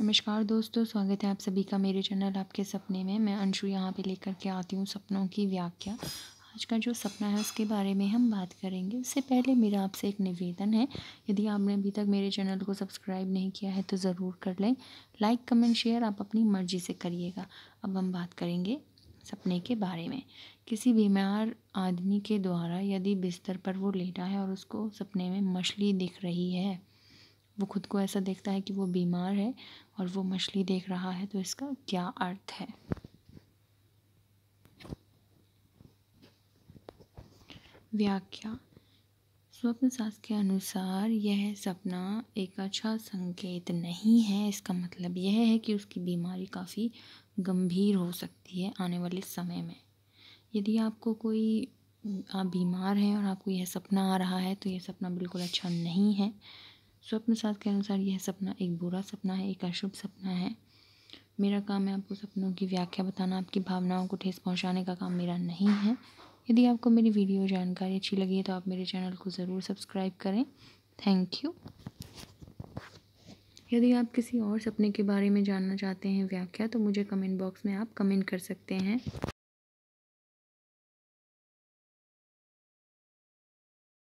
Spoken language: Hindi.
नमस्कार दोस्तों स्वागत है आप सभी का मेरे चैनल आपके सपने में मैं अंशु यहाँ पे लेकर के आती हूँ सपनों की व्याख्या आज का जो सपना है उसके बारे में हम बात करेंगे उससे पहले मेरा आपसे एक निवेदन है यदि आपने अभी तक मेरे चैनल को सब्सक्राइब नहीं किया है तो ज़रूर कर लें लाइक कमेंट शेयर आप अपनी मर्ज़ी से करिएगा अब हम बात करेंगे सपने के बारे में किसी बीमार आदमी के द्वारा यदि बिस्तर पर वो लेटा है और उसको सपने में मछली दिख रही है वो खुद को ऐसा देखता है कि वो बीमार है और वो मछली देख रहा है तो इसका क्या अर्थ है व्याख्या स्वप्न शास्त्र के अनुसार यह सपना एक अच्छा संकेत नहीं है इसका मतलब यह है कि उसकी बीमारी काफ़ी गंभीर हो सकती है आने वाले समय में यदि आपको कोई आप बीमार हैं और आपको यह सपना आ रहा है तो यह सपना बिल्कुल अच्छा नहीं है स्वप्न साथ के अनुसार यह सपना एक बुरा सपना है एक अशुभ सपना है मेरा काम है आपको सपनों की व्याख्या बताना आपकी भावनाओं को ठेस पहुंचाने का काम मेरा नहीं है यदि आपको मेरी वीडियो जानकारी अच्छी लगी है तो आप मेरे चैनल को ज़रूर सब्सक्राइब करें थैंक यू यदि आप किसी और सपने के बारे में जानना चाहते हैं व्याख्या तो मुझे कमेंट बॉक्स में आप कमेंट कर सकते हैं